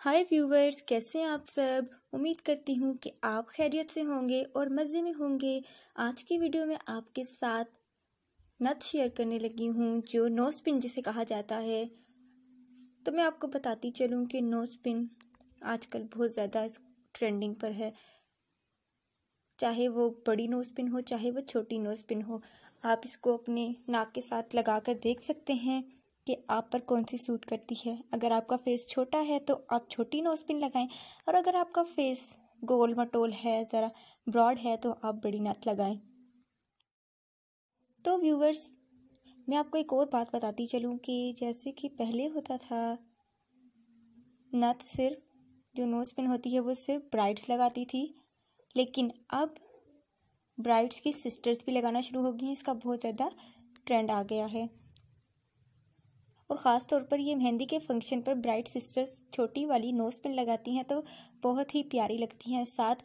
हाय viewers कैसे हैं आप सब उम्मीद करती हूँ कि आप खैरियत से होंगे और मज़े में होंगे आज की वीडियो में आपके साथ नथ शेयर करने लगी हूँ जो नो स्पिन जिसे कहा जाता है तो मैं आपको बताती चलूँ कि नो स्पिन आजकल बहुत ज़्यादा ट्रेंडिंग पर है चाहे वो बड़ी नो स्पिन हो चाहे वो छोटी नो स्पिन हो आप इसको अपने नाक के साथ लगा कर देख सकते हैं कि आप पर कौन सी सूट करती है अगर आपका फेस छोटा है तो आप छोटी नोज पिन लगाएं और अगर आपका फेस गोल मटोल है ज़रा ब्रॉड है तो आप बड़ी नथ लगाएं तो व्यूवर्स मैं आपको एक और बात बताती चलूँ कि जैसे कि पहले होता था नथ सिर्फ जो नोज पिन होती है वो सिर्फ ब्राइड्स लगाती थी लेकिन अब ब्राइड्स की सिस्टर्स भी लगाना शुरू हो गई हैं इसका बहुत ज़्यादा ट्रेंड आ गया है और ख़ास तौर पर ये मेहंदी के फंक्शन पर ब्राइट सिस्टर्स छोटी वाली नोज पिन लगाती हैं तो बहुत ही प्यारी लगती हैं साथ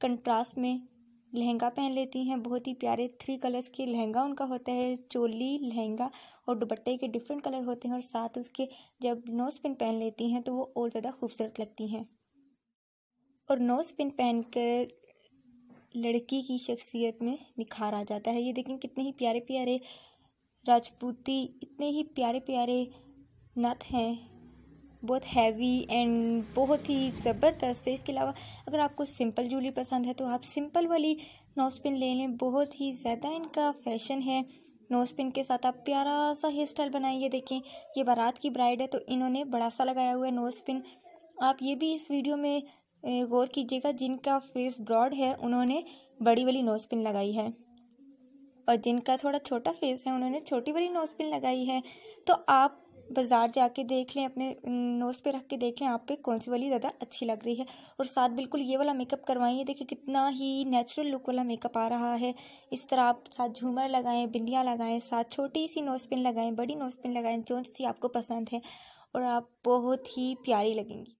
कंट्रास्ट में लहंगा पहन लेती हैं बहुत ही प्यारे थ्री कलर्स के लहंगा उनका होता है चोली लहंगा और दुपट्टे के डिफरेंट कलर होते हैं और साथ उसके जब नोज पिन पहन लेती हैं तो वो और ज़्यादा खूबसूरत लगती हैं और नोज पिन पहनकर लड़की की शख्सियत में निखार आ जाता है ये देखें कितने ही प्यारे प्यारे राजपूती इतने ही प्यारे प्यारे नथ हैं बहुत हैवी एंड बहुत ही ज़बरदस्त है इसके अलावा अगर आपको सिंपल जूली पसंद है तो आप सिंपल वाली नोजपिन ले लें बहुत ही ज़्यादा इनका फैशन है पिन के साथ आप प्यारा सा हेयर स्टाइल बनाइए देखें ये बारात की ब्राइड है तो इन्होंने बड़ा सा लगाया हुआ है नोजपिन आप ये भी इस वीडियो में गौर कीजिएगा जिनका फेस ब्रॉड है उन्होंने बड़ी वाली नोजपिन लगाई है और जिनका थोड़ा छोटा फेस है उन्होंने छोटी वाली नोज़ पिन लगाई है तो आप बाज़ार जाके देख लें अपने नोज़ पे रख के देख लें आप पे कौन सी वाली ज़्यादा अच्छी लग रही है और साथ बिल्कुल ये वाला मेकअप करवाइए देखिए कितना ही नेचुरल लुक वाला मेकअप आ रहा है इस तरह आप साथ झूमर लगाएं बिंदियाँ लगाएं साथ छोटी सी नोज़ पिन लगाएं बड़ी नोज़ पिन लगाएं जो सी आपको पसंद है और आप बहुत ही प्यारी लगेंगी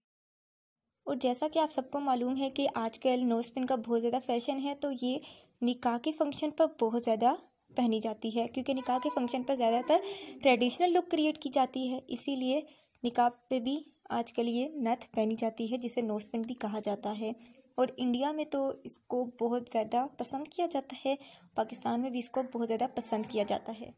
और जैसा कि आप सबको मालूम है कि आजकल नोज पिन का बहुत ज़्यादा फैशन है तो ये निकाह के फंक्शन पर बहुत ज़्यादा पहनी जाती है क्योंकि निकाह के फंक्शन पर ज़्यादातर ट्रेडिशनल लुक क्रिएट की जाती है इसीलिए निकाह पे भी आजकल ये नथ पहनी जाती है जिसे नोज पिन भी कहा जाता है और इंडिया में तो इसको बहुत ज़्यादा पसंद किया जाता है पाकिस्तान में भी इसको बहुत ज़्यादा पसंद किया जाता है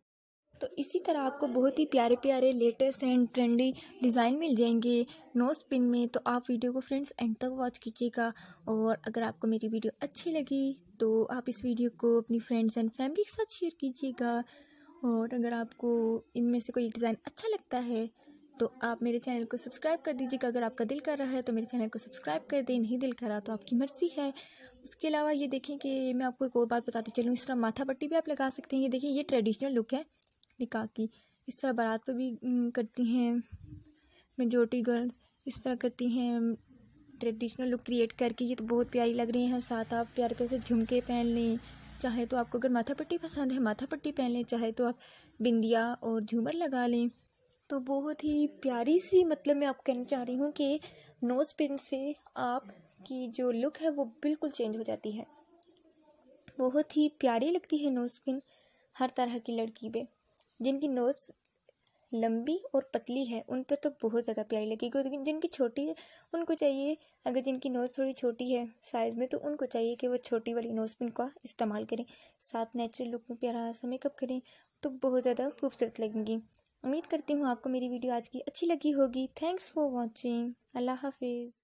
तो इसी तरह आपको बहुत ही प्यारे प्यारे लेटेस्ट एंड ट्रेंडी डिज़ाइन मिल जाएंगे नो स्पिन में तो आप वीडियो को फ्रेंड्स एंड तक वॉच कीजिएगा और अगर आपको मेरी वीडियो अच्छी लगी तो आप इस वीडियो को अपनी फ्रेंड्स एंड फैमिली के साथ शेयर कीजिएगा और अगर आपको इनमें से कोई डिज़ाइन अच्छा लगता है तो आप मेरे चैनल को सब्सक्राइब कर दीजिएगा अगर आपका दिल कर रहा है तो मेरे चैनल को सब्सक्राइब कर दें नहीं दिल कर रहा तो आपकी मर्जी है उसके अलावा ये देखें कि मैं आपको एक और बात बताती चलूँ इस तरह माथा पट्टी भी आप लगा सकते हैं ये देखिए ये ट्रेडिशनल लुक है निकाह की इस तरह बारात पर भी करती हैं मेजोरिटी गर्ल्स इस तरह करती हैं ट्रेडिशनल लुक क्रिएट करके ये तो बहुत प्यारी लग रही हैं साथ आप प्यारे प्यारे से झुमके पहन लें चाहे तो आपको अगर माथा पट्टी पसंद है माथा पट्टी पहन लें चाहे तो आप बिंदिया और झूमर लगा लें तो बहुत ही प्यारी सी मतलब मैं आपको कहना चाह रही हूँ कि नोज़ पिन से आपकी जो लुक है वो बिल्कुल चेंज हो जाती है बहुत ही प्यारी लगती है नोज़ पिन हर तरह की लड़की पे जिनकी नोज़ लंबी और पतली है उन पर तो बहुत ज़्यादा प्यारी लगेगी और जिनकी छोटी है उनको चाहिए अगर जिनकी नोज़ थोड़ी छोटी है साइज़ में तो उनको चाहिए कि वो छोटी वाली नोज़ पिन का इस्तेमाल करें साथ नेचुरल लुक में प्यारा सा मेकअप करें तो बहुत ज़्यादा खूबसूरत लगेंगी उम्मीद करती हूँ आपको मेरी वीडियो आज की अच्छी लगी होगी थैंक्स फॉर वॉचिंग अल्लाह हाफिज़